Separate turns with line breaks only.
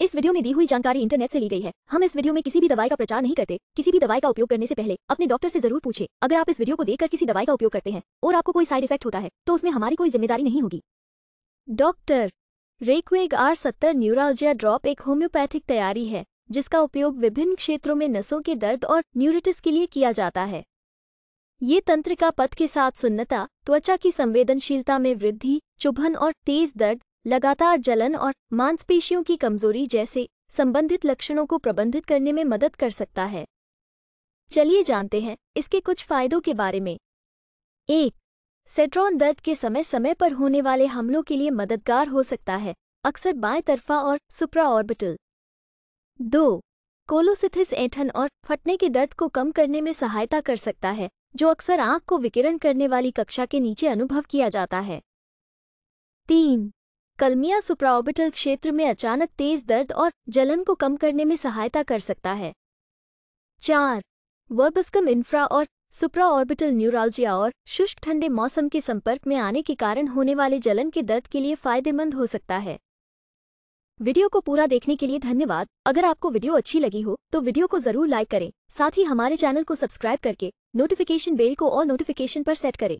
इस वीडियो में दी हुई जानकारी इंटरनेट से ली गई है हम इस वीडियो में किसी भी दवाई का प्रचार नहीं करते किसी भी दवाई का उपयोग करने से पहले अपने डॉक्टर से जरूर पूछे अगर आप इस वीडियो को देखकर किसी दवाई का उपयोग करते हैं और आपको कोई साइड इफेक्ट होता है तो उसमें हमारी कोई जिम्मेदारी नहीं होगी डॉक्टर रेक्वेग आर सत्तर न्यूरोलजिया ड्रॉप एक होम्योपैथिक तैयारी है जिसका उपयोग विभिन्न क्षेत्रों में नसों के दर्द और न्यूरिटिस के लिए किया जाता है ये तंत्रिका पथ के साथ सुन्नता त्वचा की संवेदनशीलता में वृद्धि चुभन और तेज दर्द लगातार जलन और मांसपेशियों की कमजोरी जैसे संबंधित लक्षणों को प्रबंधित करने में मदद कर सकता है चलिए जानते हैं इसके कुछ फायदों के बारे में एक सेट्रॉन दर्द के समय समय पर होने वाले हमलों के लिए मददगार हो सकता है अक्सर बाएं तरफा और सुप्रा ऑर्बिटल दो कोलोसिथिस ऐठन और फटने के दर्द को कम करने में सहायता कर सकता है जो अक्सर आंख को विकिरण करने वाली कक्षा के नीचे अनुभव किया जाता है तीन कलमिया सुप्राओबिटल क्षेत्र में अचानक तेज दर्द और जलन को कम करने में सहायता कर सकता है चार वर्बस्कम इंफ्रा और सुप्राऑर्बिटल न्यूरालजिया और शुष्क ठंडे मौसम के संपर्क में आने के कारण होने वाले जलन के दर्द के लिए फायदेमंद हो सकता है वीडियो को पूरा देखने के लिए धन्यवाद अगर आपको वीडियो अच्छी लगी हो तो वीडियो को जरूर लाइक करें साथ ही हमारे चैनल को सब्सक्राइब करके नोटिफिकेशन बेल को और नोटिफिकेशन पर सेट करें